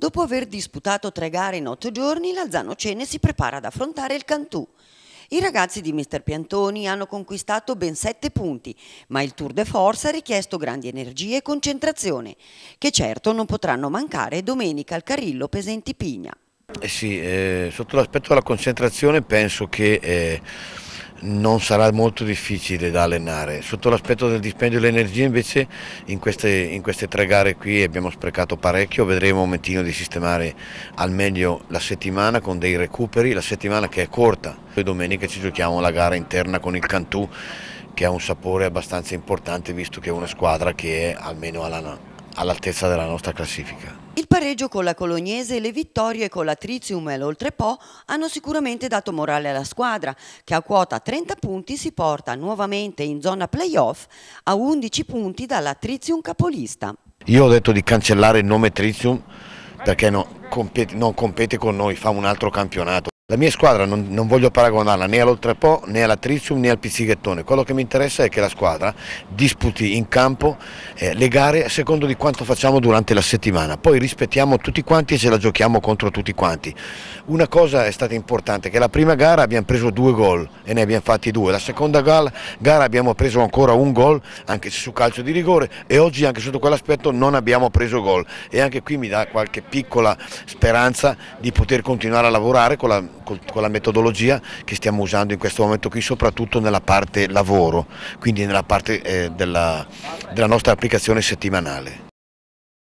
Dopo aver disputato tre gare in otto giorni, l'Alzano Cene si prepara ad affrontare il Cantù. I ragazzi di Mr. Piantoni hanno conquistato ben sette punti, ma il Tour de Force ha richiesto grandi energie e concentrazione, che certo non potranno mancare domenica al Carrillo Pesenti Pigna. Eh sì, eh, sotto l'aspetto della concentrazione penso che... Eh non sarà molto difficile da allenare. Sotto l'aspetto del dispendio dell'energia invece in queste, in queste, tre gare qui abbiamo sprecato parecchio, vedremo un momentino di sistemare al meglio la settimana con dei recuperi, la settimana che è corta. Poi domenica ci giochiamo la gara interna con il Cantù che ha un sapore abbastanza importante visto che è una squadra che è almeno alla all'altezza della nostra classifica. Il pareggio con la Colognese e le vittorie con la Trizium e l'Oltrepo hanno sicuramente dato morale alla squadra, che a quota 30 punti si porta nuovamente in zona playoff a 11 punti dalla Trizium capolista. Io ho detto di cancellare il nome Trizium perché no, compete, non compete con noi, fa un altro campionato. La mia squadra non, non voglio paragonarla né all'Oltrepo, né alla Trizium, né al Pizzighettone. Quello che mi interessa è che la squadra disputi in campo eh, le gare a secondo di quanto facciamo durante la settimana. Poi rispettiamo tutti quanti e ce la giochiamo contro tutti quanti. Una cosa è stata importante, che la prima gara abbiamo preso due gol e ne abbiamo fatti due. La seconda gara, gara abbiamo preso ancora un gol, anche se su calcio di rigore, e oggi anche sotto quell'aspetto non abbiamo preso gol. E anche qui mi dà qualche piccola speranza di poter continuare a lavorare con la con la metodologia che stiamo usando in questo momento qui, soprattutto nella parte lavoro, quindi nella parte eh, della, della nostra applicazione settimanale.